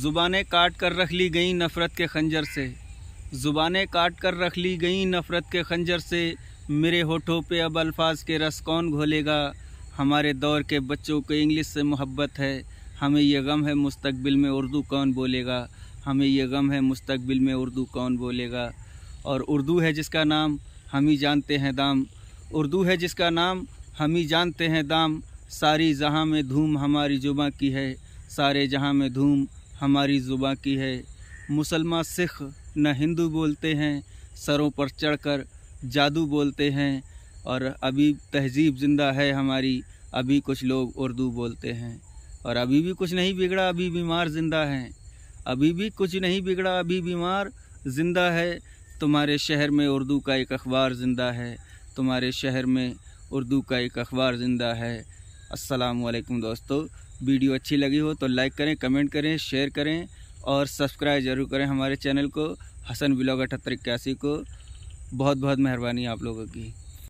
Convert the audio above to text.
ज़ुबानें काट कर रख ली गई नफ़रत के खंजर से ज़ुबानें काट कर रख ली गई नफ़रत के खंजर से मेरे होठों पे अब अल्फाज के रस कौन घोलेगा हमारे दौर के बच्चों को इंग्लिश से मोहब्बत है हमें यह गम है मुस्तकबिल में उर्दू कौन बोलेगा हमें यह गम है मुस्तकबिल में उर्दू कौन बोलेगा और उर्दू है जिसका नाम हम ही जानते हैं दाम उर्दू है जिसका नाम हम ही जानते हैं दाम सारी जहाँ में धूम हमारी जुबा की है सारे जहाँ में धूम हमारी जुबा की है मुसलमान सिख न हिंदू बोलते हैं सरों पर चढ़कर जादू बोलते हैं और अभी तहजीब ज़िंदा है हमारी अभी कुछ लोग उर्दू बोलते हैं और अभी भी कुछ नहीं बिगड़ा अभी बीमार ज़िंदा हैं अभी भी कुछ नहीं बिगड़ा अभी बीमार ज़िंदा है तुम्हारे शहर में उर्दू का एक अखबार ज़िंदा है तुम्हारे शहर में उर्दू का एक अखबार ज़िंदा है असलकुम दोस्तों वीडियो अच्छी लगी हो तो लाइक करें कमेंट करें शेयर करें और सब्सक्राइब ज़रूर करें हमारे चैनल को हसन ब्लॉग अठहत्तर इक्यासी को बहुत बहुत मेहरबानी आप लोगों की